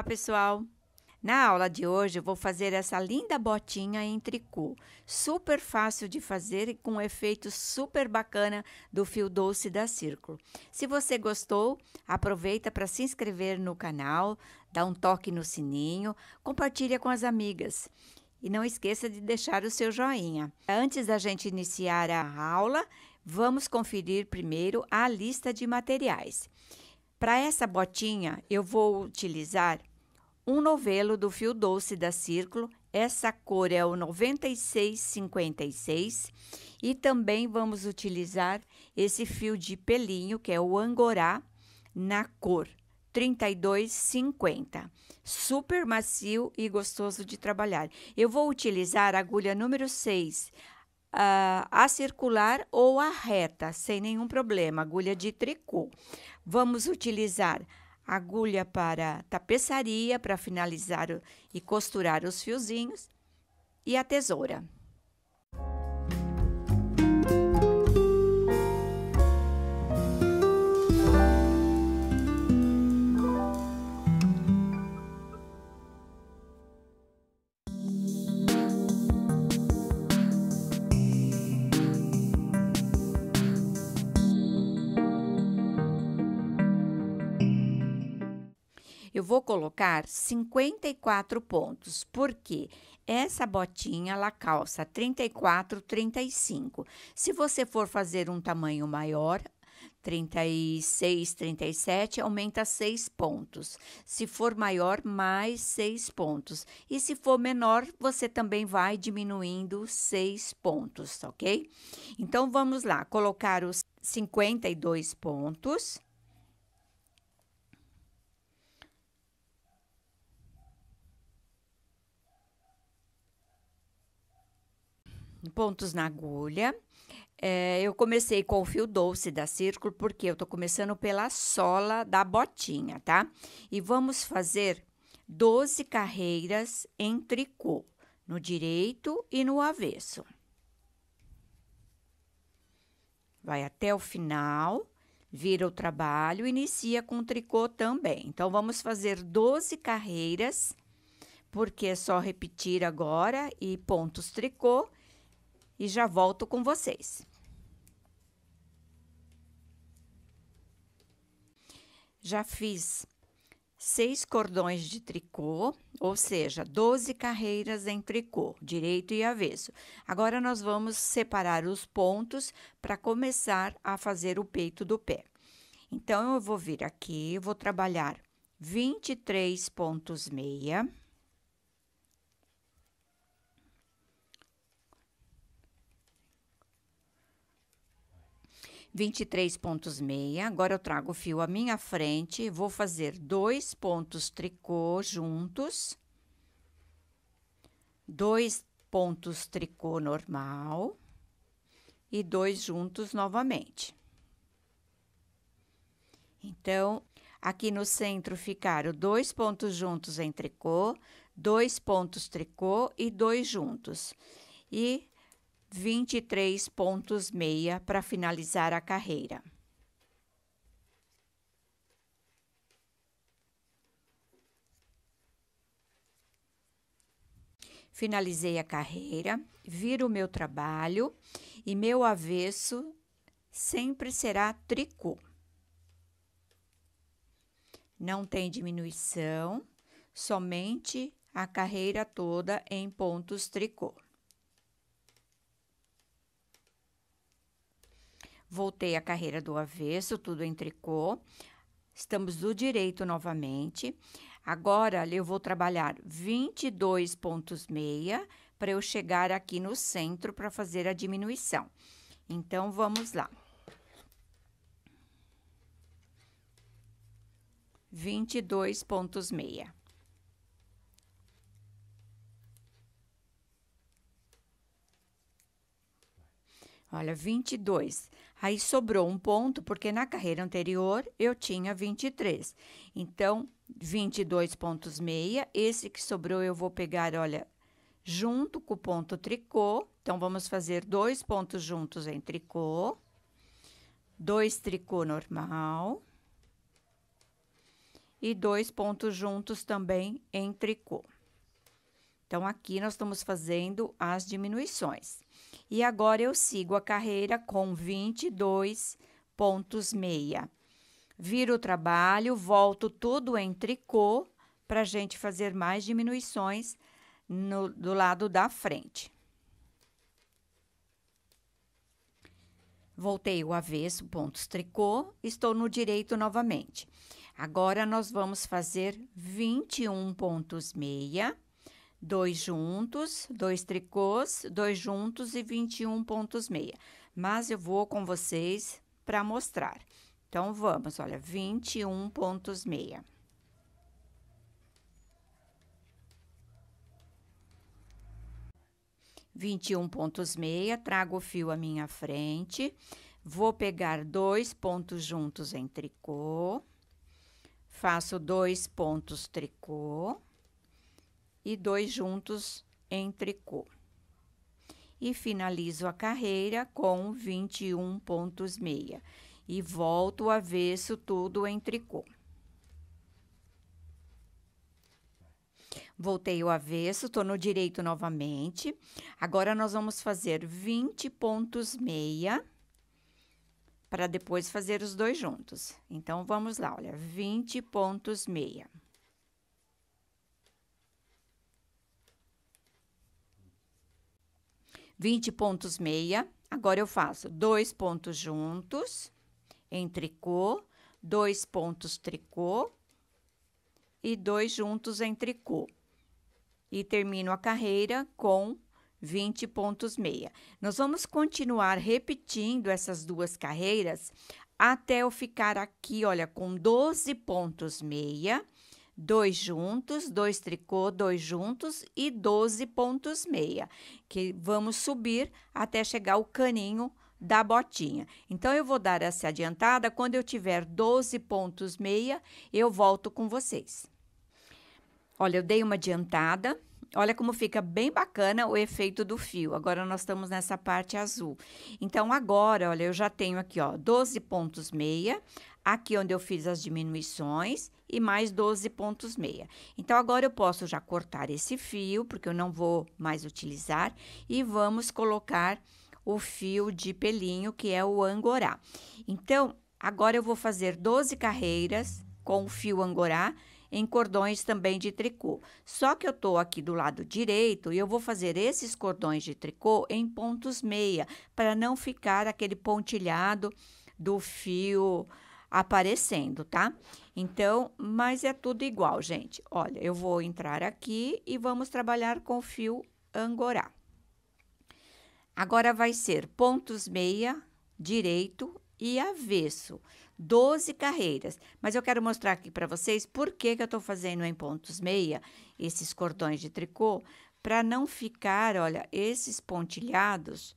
Olá, pessoal! Na aula de hoje eu vou fazer essa linda botinha em tricô, super fácil de fazer e com um efeito super bacana do fio doce da Círculo. Se você gostou, aproveita para se inscrever no canal, dá um toque no sininho, compartilha com as amigas. E não esqueça de deixar o seu joinha. Antes da gente iniciar a aula, vamos conferir primeiro a lista de materiais. Para essa botinha, eu vou utilizar um novelo do fio doce da Círculo. Essa cor é o 9656 e também vamos utilizar esse fio de pelinho, que é o angorá, na cor 3250. Super macio e gostoso de trabalhar. Eu vou utilizar a agulha número 6, a circular ou a reta, sem nenhum problema, agulha de tricô. Vamos utilizar agulha para tapeçaria, para finalizar e costurar os fiozinhos, e a tesoura. vou colocar 54 pontos, porque essa botinha ela calça 34, 35. Se você for fazer um tamanho maior, 36, 37, aumenta 6 pontos. Se for maior, mais 6 pontos. E se for menor, você também vai diminuindo 6 pontos, ok? Então vamos lá, colocar os 52 pontos. pontos na agulha. É, eu comecei com o fio doce da círculo, porque eu tô começando pela sola da botinha, tá? E vamos fazer 12 carreiras em tricô, no direito e no avesso. Vai até o final, vira o trabalho, inicia com o tricô também. Então, vamos fazer 12 carreiras, porque é só repetir agora e pontos tricô e já volto com vocês. Já fiz seis cordões de tricô, ou seja, 12 carreiras em tricô, direito e avesso. Agora nós vamos separar os pontos para começar a fazer o peito do pé. Então eu vou vir aqui, vou trabalhar 23 pontos meia. 23,6. pontos meia. Agora eu trago o fio à minha frente, vou fazer dois pontos tricô juntos, dois pontos tricô normal e dois juntos novamente. Então, aqui no centro ficaram dois pontos juntos em tricô, dois pontos tricô e dois juntos. E 23,6 pontos meia para finalizar a carreira. Finalizei a carreira, viro o meu trabalho e meu avesso sempre será tricô. Não tem diminuição, somente a carreira toda em pontos tricô. Voltei à carreira do avesso, tudo em tricô. Estamos do direito novamente. Agora eu vou trabalhar 22,6 para eu chegar aqui no centro para fazer a diminuição. Então, vamos lá. 22,6. Olha, 22. Aí sobrou um ponto, porque na carreira anterior eu tinha 23. Então, 22,6. pontos meia. Esse que sobrou eu vou pegar, olha, junto com o ponto tricô. Então, vamos fazer dois pontos juntos em tricô. Dois tricô normal. E dois pontos juntos também em tricô. Então, aqui nós estamos fazendo as diminuições. E agora eu sigo a carreira com 22,6. Viro o trabalho, volto tudo em tricô para a gente fazer mais diminuições no, do lado da frente. Voltei o avesso, pontos tricô, estou no direito novamente. Agora, nós vamos fazer 21 pontos meia dois juntos, dois tricôs, dois juntos e 21 pontos meia. Mas eu vou com vocês para mostrar. Então, vamos, olha, 21 pontos meia. Vinte e um pontos meia, trago o fio à minha frente, vou pegar dois pontos juntos em tricô, faço dois pontos tricô, e dois juntos em tricô. E finalizo a carreira com 21 pontos meia e volto o avesso tudo em tricô. Voltei o avesso, estou no direito novamente. Agora nós vamos fazer 20 pontos meia para depois fazer os dois juntos. Então vamos lá, olha, 20 pontos meia. 20 pontos meia. Agora eu faço dois pontos juntos em tricô, dois pontos tricô e dois juntos em tricô. E termino a carreira com 20 pontos meia. Nós vamos continuar repetindo essas duas carreiras até eu ficar aqui, olha, com 12 pontos meia dois juntos, dois tricô, dois juntos e 12 pontos meia, que vamos subir até chegar o caninho da botinha. Então eu vou dar essa adiantada, quando eu tiver 12 pontos meia, eu volto com vocês. Olha, eu dei uma adiantada. Olha como fica bem bacana o efeito do fio. Agora nós estamos nessa parte azul. Então agora, olha, eu já tenho aqui, ó, 12 pontos meia aqui onde eu fiz as diminuições e mais 12 pontos meia. Então, agora eu posso já cortar esse fio, porque eu não vou mais utilizar, e vamos colocar o fio de pelinho, que é o angorá. Então, agora eu vou fazer 12 carreiras com o fio angorá, em cordões também de tricô. Só que eu tô aqui do lado direito e eu vou fazer esses cordões de tricô em pontos meia, para não ficar aquele pontilhado do fio aparecendo, tá? Então, mas é tudo igual, gente. Olha, eu vou entrar aqui e vamos trabalhar com fio angorá. Agora vai ser pontos meia, direito e avesso. 12 carreiras. Mas eu quero mostrar aqui para vocês por que, que eu estou fazendo em pontos meia esses cordões de tricô, para não ficar, olha, esses pontilhados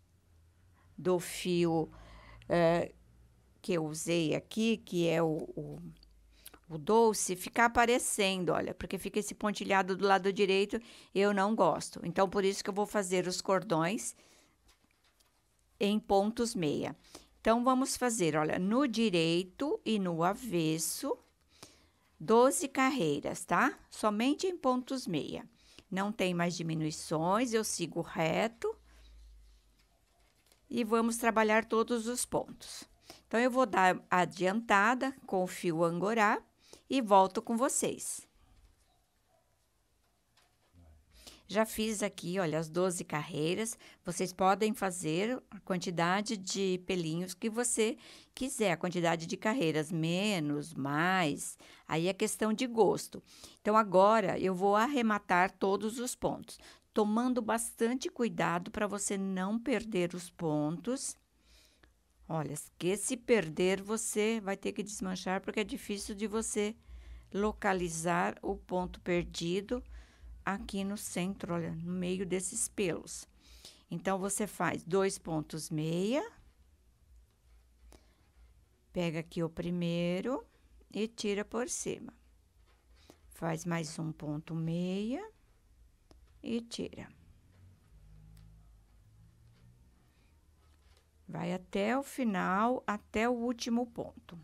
do fio é, que eu usei aqui, que é o, o, o doce, ficar aparecendo, olha, porque fica esse pontilhado do lado direito, eu não gosto. Então, por isso que eu vou fazer os cordões em pontos meia. Então, vamos fazer, olha, no direito e no avesso, 12 carreiras, tá? Somente em pontos meia. Não tem mais diminuições, eu sigo reto. E vamos trabalhar todos os pontos. Então, eu vou dar adiantada com o fio angorá e volto com vocês. Já fiz aqui, olha, as 12 carreiras. Vocês podem fazer a quantidade de pelinhos que você quiser, a quantidade de carreiras, menos, mais. Aí é questão de gosto. Então, agora eu vou arrematar todos os pontos, tomando bastante cuidado para você não perder os pontos Olha, que se perder, você vai ter que desmanchar, porque é difícil de você localizar o ponto perdido aqui no centro, olha, no meio desses pelos. Então, você faz dois pontos meia, pega aqui o primeiro e tira por cima. Faz mais um ponto meia e tira. Vai até o final, até o último ponto.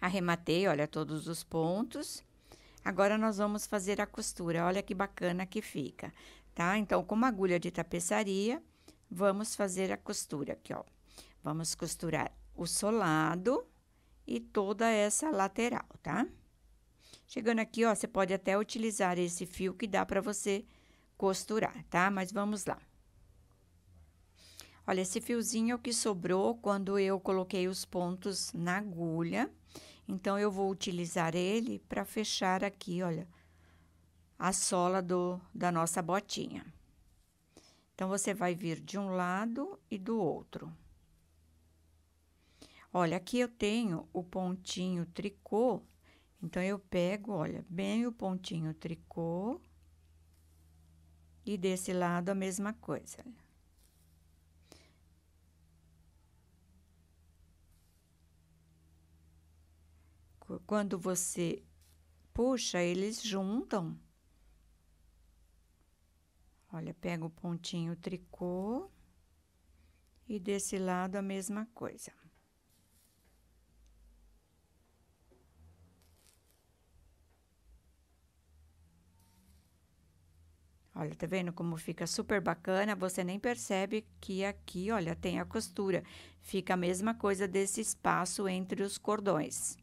Arrematei, olha, todos os pontos. Agora, nós vamos fazer a costura. Olha que bacana que fica, tá? Então, com uma agulha de tapeçaria, vamos fazer a costura aqui, ó. Vamos costurar o solado e toda essa lateral, tá? Tá? Chegando aqui, ó, você pode até utilizar esse fio que dá para você costurar, tá? Mas vamos lá. Olha, esse fiozinho é o que sobrou quando eu coloquei os pontos na agulha. Então, eu vou utilizar ele para fechar aqui, olha, a sola do, da nossa botinha. Então, você vai vir de um lado e do outro. Olha, aqui eu tenho o pontinho tricô então, eu pego, olha, bem o pontinho tricô. E desse lado, a mesma coisa, Quando você puxa, eles juntam. Olha, pega o pontinho tricô e desse lado a mesma coisa. Olha, tá vendo como fica super bacana? Você nem percebe que aqui, olha, tem a costura. Fica a mesma coisa desse espaço entre os cordões.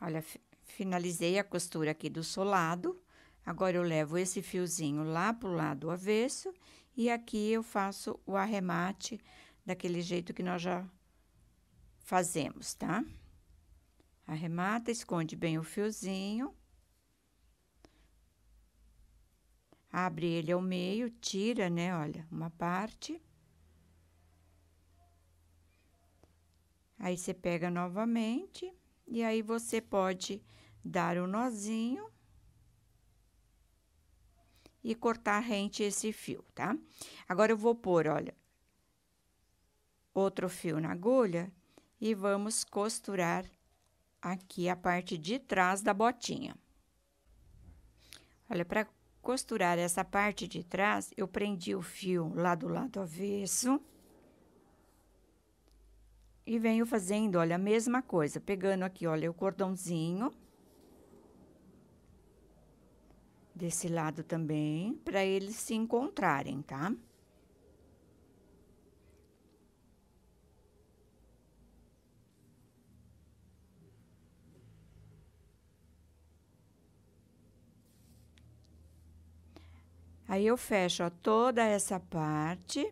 Olha, finalizei a costura aqui do solado. Agora, eu levo esse fiozinho lá pro lado avesso e aqui eu faço o arremate daquele jeito que nós já fazemos, tá? Tá? Arremata, esconde bem o fiozinho. Abre ele ao meio, tira, né, olha, uma parte. Aí você pega novamente e aí você pode dar o um nozinho e cortar rente esse fio, tá? Agora eu vou pôr, olha, outro fio na agulha e vamos costurar aqui a parte de trás da botinha. Olha, para costurar essa parte de trás, eu prendi o fio lá do lado avesso. E venho fazendo, olha, a mesma coisa, pegando aqui, olha, o cordãozinho. Desse lado também, para eles se encontrarem, tá? Tá? Aí eu fecho ó, toda essa parte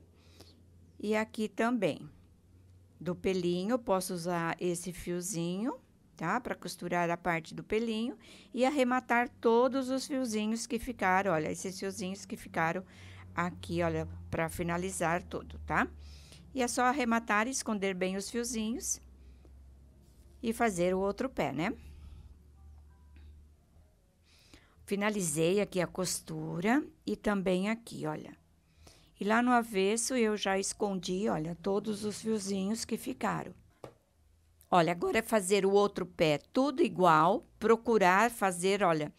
e aqui também. Do pelinho, posso usar esse fiozinho, tá? Para costurar a parte do pelinho e arrematar todos os fiozinhos que ficaram, olha, esses fiozinhos que ficaram aqui, olha, para finalizar tudo, tá? E é só arrematar e esconder bem os fiozinhos e fazer o outro pé, né? finalizei aqui a costura e também aqui, olha. E lá no avesso eu já escondi, olha, todos os fiozinhos que ficaram. Olha, agora é fazer o outro pé tudo igual, procurar fazer, olha,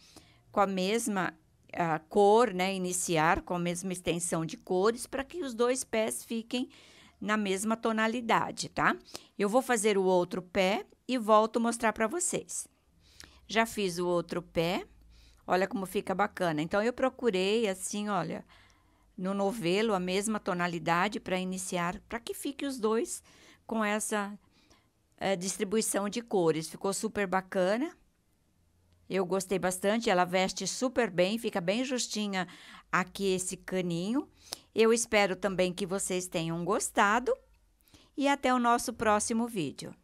com a mesma a cor, né, iniciar com a mesma extensão de cores para que os dois pés fiquem na mesma tonalidade, tá? Eu vou fazer o outro pé e volto mostrar para vocês. Já fiz o outro pé, Olha como fica bacana. Então eu procurei assim, olha, no novelo a mesma tonalidade para iniciar, para que fique os dois com essa é, distribuição de cores. Ficou super bacana. Eu gostei bastante, ela veste super bem, fica bem justinha aqui esse caninho. Eu espero também que vocês tenham gostado e até o nosso próximo vídeo.